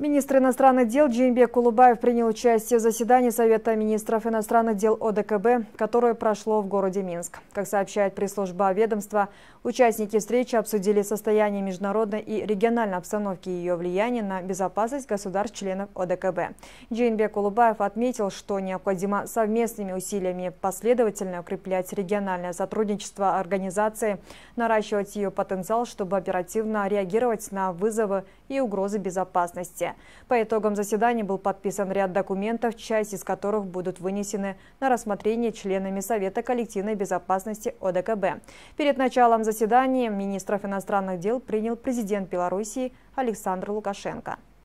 Министр иностранных дел Джинбек Кулубаев принял участие в заседании Совета министров иностранных дел ОДКБ, которое прошло в городе Минск. Как сообщает пресс-служба ведомства, участники встречи обсудили состояние международной и региональной обстановки и ее влияние на безопасность государств-членов ОДКБ. Джинбек Кулубаев отметил, что необходимо совместными усилиями последовательно укреплять региональное сотрудничество организации, наращивать ее потенциал, чтобы оперативно реагировать на вызовы и угрозы безопасности января. По итогам заседания был подписан ряд документов, часть из которых будут вынесены на рассмотрение членами Совета коллективной безопасности ОДКБ. Перед началом заседания министров иностранных дел принял президент Белоруссии Александр Лукашенко.